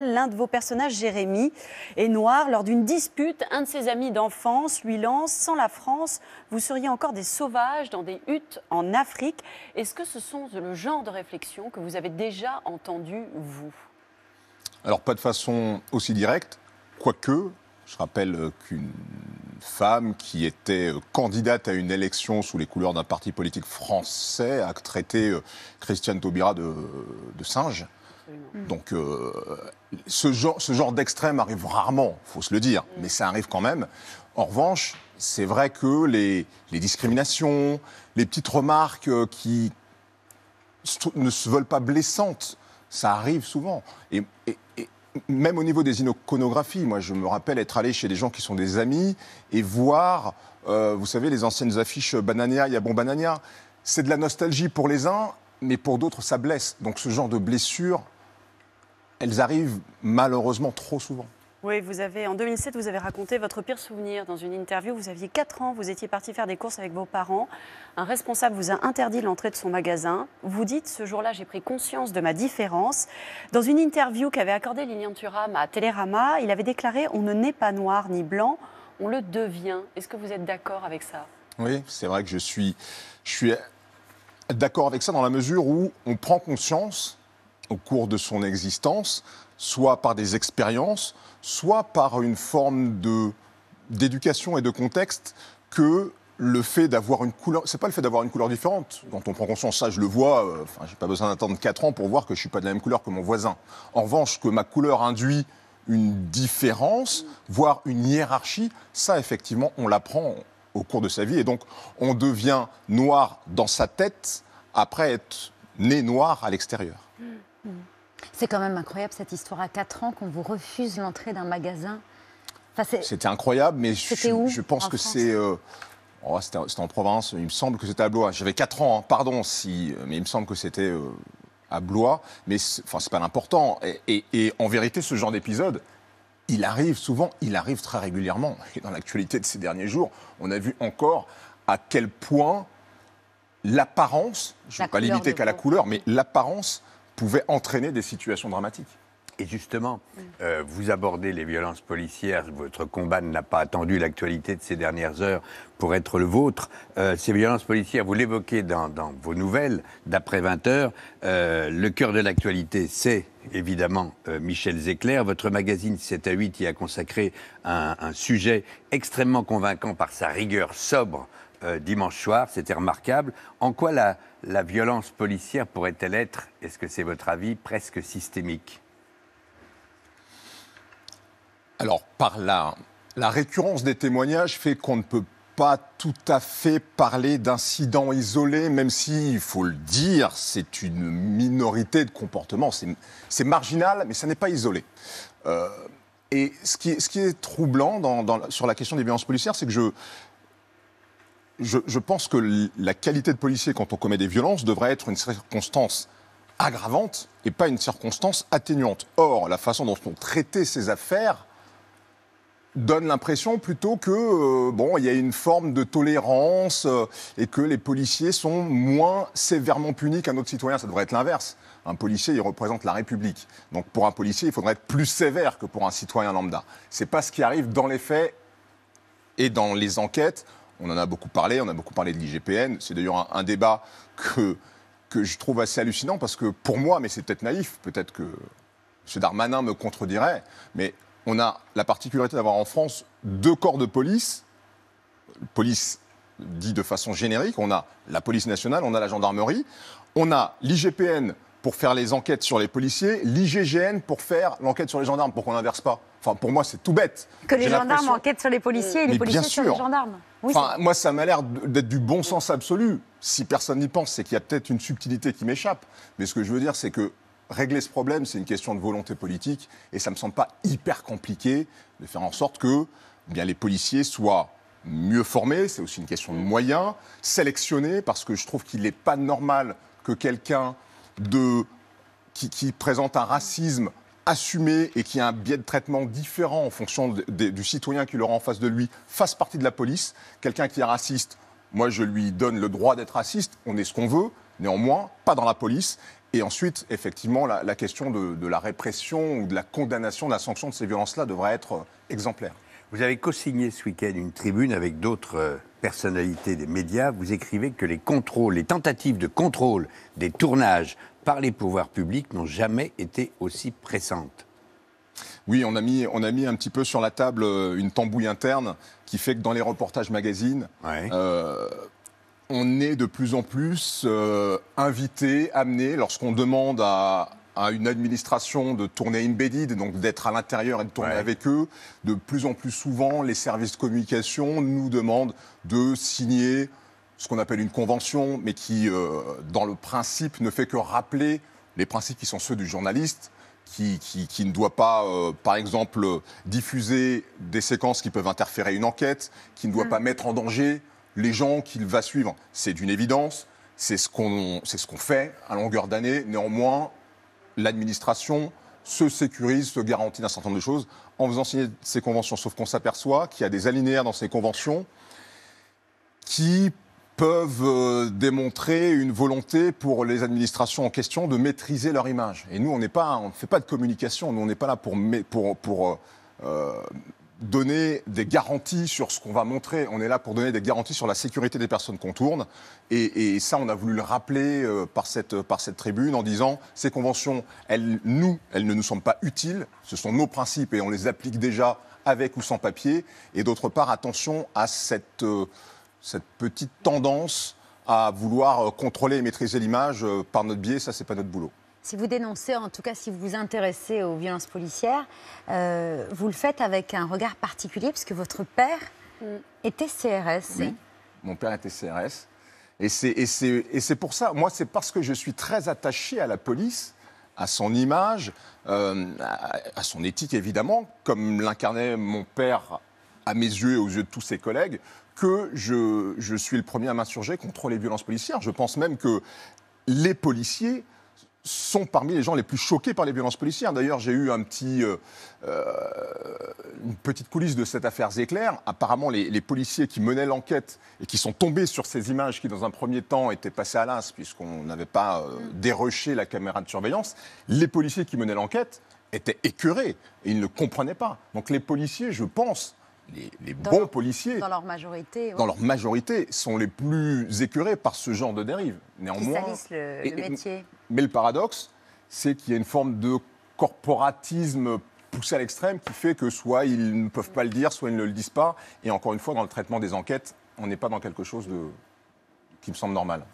L'un de vos personnages, Jérémy, est noir. Lors d'une dispute, un de ses amis d'enfance lui lance Sans la France, vous seriez encore des sauvages dans des huttes en Afrique. Est-ce que ce sont le genre de réflexions que vous avez déjà entendu, vous Alors, pas de façon aussi directe, quoique. Je rappelle euh, qu'une femme qui était euh, candidate à une élection sous les couleurs d'un parti politique français a traité euh, Christiane Taubira de singe. Mm. Donc euh, ce genre, ce genre d'extrême arrive rarement, faut se le dire, mm. mais ça arrive quand même. En revanche, c'est vrai que les, les, discriminations, les petites remarques euh, qui ne se veulent pas blessantes, ça arrive souvent. Et, même au niveau des iconographies, moi je me rappelle être allé chez des gens qui sont des amis et voir, euh, vous savez, les anciennes affiches Banania, il y bon Banania, c'est de la nostalgie pour les uns, mais pour d'autres ça blesse. Donc ce genre de blessure elles arrivent malheureusement trop souvent. Oui, vous avez, en 2007, vous avez raconté votre pire souvenir dans une interview. Vous aviez 4 ans, vous étiez parti faire des courses avec vos parents. Un responsable vous a interdit l'entrée de son magasin. Vous dites, ce jour-là, j'ai pris conscience de ma différence. Dans une interview qu'avait accordée Lilian Thuram à Télérama, il avait déclaré On ne naît pas noir ni blanc, on le devient. Est-ce que vous êtes d'accord avec ça Oui, c'est vrai que je suis, je suis d'accord avec ça dans la mesure où on prend conscience au cours de son existence, soit par des expériences, soit par une forme de d'éducation et de contexte que le fait d'avoir une couleur, c'est pas le fait d'avoir une couleur différente. Quand on prend conscience, ça je le vois, euh, enfin, j'ai pas besoin d'attendre 4 ans pour voir que je suis pas de la même couleur que mon voisin. En revanche, que ma couleur induit une différence, voire une hiérarchie, ça effectivement, on l'apprend au cours de sa vie. Et donc, on devient noir dans sa tête après être né noir à l'extérieur. Mm. C'est quand même incroyable cette histoire à 4 ans qu'on vous refuse l'entrée d'un magasin. c'était incroyable, mais je, pense que c'est. Euh, oh, c'était en province, il me semble que c'était à Blois. J'avais 4 ans, hein. pardon, si, euh, mais il me semble que c'était euh, à Blois. Mais enfin, c'est pas l'important. Et, et en vérité, ce genre d'épisode, il arrive souvent, il arrive très régulièrement. Et dans l'actualité de ces derniers jours, on a vu encore à quel point l'apparence, je ne vais pas limiter qu'à la couleur, mais l'apparence pouvait entraîner des situations dramatiques. Et justement, euh, vous abordez les violences policières, votre combat n'a pas attendu l'actualité de ces dernières heures pour être le vôtre. Euh, ces violences policières, vous l'évoquez dans, vos nouvelles d'après 20 heures. Euh, le cœur de l'actualité, c'est évidemment Michel Zéclair. Votre magazine 7 à 8 y a consacré un, un sujet extrêmement convaincant par sa rigueur sobre euh, dimanche soir, c'était remarquable. En quoi la, violence policière pourrait-elle être, est-ce que c'est votre avis, presque systémique Alors, par là, la récurrence des témoignages fait qu'on ne peut pas tout à fait parler d'incidents isolés, même si, il faut le dire, c'est une minorité de comportements. C'est marginal, mais ça n'est pas isolé. Euh, et ce qui, est troublant sur la question des violences policières, c'est que je, je, pense que la qualité de policier quand on commet des violences devrait être une circonstance aggravante et pas une circonstance atténuante. Or, la façon dont on traitées ces affaires donne l'impression plutôt que euh, bon, il y a une forme de tolérance euh, et que les policiers sont moins sévèrement punis qu'un autre citoyen. Ça devrait être l'inverse. Un policier, il représente la République. Donc pour un policier, il faudrait être plus sévère que pour un citoyen lambda. C'est pas ce qui arrive dans les faits et dans les enquêtes. On en a beaucoup parlé, on a beaucoup parlé de l'IGPN. C'est d'ailleurs un, débat que, que je trouve assez hallucinant parce que pour moi, mais c'est peut-être naïf, peut-être que M. Darmanin me contredirait, mais on a la particularité d'avoir en France deux corps de police, police dit de façon générique, on a la police nationale, on a la gendarmerie, on a l'IGPN pour faire les enquêtes sur les policiers, l'IGGN pour faire l'enquête sur les gendarmes, pour qu'on n'inverse pas. Enfin, pour moi, c'est tout bête. Que les gendarmes enquêtent sur les policiers et les policiers sur les gendarmes. moi, ça m'a l'air d'être du bon sens absolu. Si personne n'y pense, c'est qu'il y a peut-être une subtilité qui m'échappe. Mais ce que je veux dire, c'est que régler ce problème, c'est une question de volonté politique. Et ça ne me semble pas hyper compliqué de faire en sorte que eh bien, les policiers soient mieux formés. C'est aussi une question de moyens, sélectionnés, parce que je trouve qu'il n'est pas normal que quelqu'un de, qui, présente un racisme assumé et qui a un biais de traitement différent en fonction du citoyen qui l'aura en face de lui fasse partie de la police. Quelqu'un qui est raciste, moi je lui donne le droit d'être raciste, on est ce qu'on veut, néanmoins, pas dans la police. Et ensuite, effectivement, la, question de, de, la répression ou de la condamnation, de la sanction de ces violences-là devrait être euh, exemplaire. Vous avez co-signé ce week-end une tribune avec d'autres euh, personnalités des médias. Vous écrivez que les contrôles, les tentatives de contrôle des tournages par les pouvoirs publics n'ont jamais été aussi pressantes. Oui, on a, mis, on a mis un petit peu sur la table euh, une tambouille interne qui fait que dans les reportages magazines, euh, on est de plus en plus invité, amené, lorsqu'on demande à, à une administration de tourner embedded, donc d'être à l'intérieur et de tourner avec eux. De plus en plus souvent, les services de communication nous demandent de signer ce qu'on appelle une convention, mais qui, euh, dans le principe, ne fait que rappeler les principes qui sont ceux du journaliste, qui, qui, ne doit pas, euh, par exemple, diffuser des séquences qui peuvent interférer une enquête, qui ne doit mm. pas mettre en danger les gens qu'il va suivre. C'est d'une évidence, c'est ce qu'on ce qu'on fait à longueur d'année. Néanmoins, l'administration se sécurise, se garantit d'un certain nombre de choses en faisant signer ces conventions. Sauf qu'on s'aperçoit qu'il y a des alinéaires dans ces conventions qui peuvent euh, démontrer une volonté pour les administrations en question de maîtriser leur image. Et nous, on n'est pas, on ne fait pas de communication, nous, on n'est pas là pour, pour, euh, euh, donner des garanties sur ce qu'on va montrer. On est là pour donner des garanties sur la sécurité des personnes qu'on tourne. Et, ça, on a voulu le rappeler euh, par, cette, euh, par cette tribune en disant ces conventions, elles, nous, elles ne nous semblent pas utiles. Ce sont nos principes et on les applique déjà avec ou sans papier. Et d'autre part, attention à cette, euh, cette petite tendance à vouloir contrôler et maîtriser l'image par notre biais. Ça, c'est pas notre boulot si vous dénoncez, en tout cas si vous vous intéressez aux violences policières, euh, vous le faites avec un regard particulier puisque votre père mm. était CRS. Oui, mon père était CRS. Et c'est pour ça, moi c'est parce que je suis très attaché à la police à son image, euh, à, à son éthique évidemment, comme l'incarnait mon père à mes yeux et aux yeux de tous ses collègues, que je, je suis le premier à m'insurger contre les violences policières. Je pense même que les policiers sont parmi les gens les plus choqués par les violences policières. D'ailleurs, j'ai eu un petit, euh, euh, une petite coulisse de cette affaire Zéclair. Apparemment, les, policiers qui menaient l'enquête et qui sont tombés sur ces images qui, dans un premier temps, étaient passées à l'as, puisqu'on n'avait pas euh, mm. déroché la caméra de surveillance, les policiers qui menaient l'enquête étaient écœurés et ils ne comprenaient pas. Donc les policiers, je pense, les, bons policiers, dans leur majorité, sont les plus écœurés par ce genre de dérive. Néanmoins, le métier. mais le paradoxe, c'est qu'il y a une forme de corporatisme poussé à l'extrême qui fait que soit ils ne peuvent pas le dire, soit ils ne le disent pas. Et encore une fois, dans le traitement des enquêtes, on n'est pas dans quelque chose de qui me semble normal.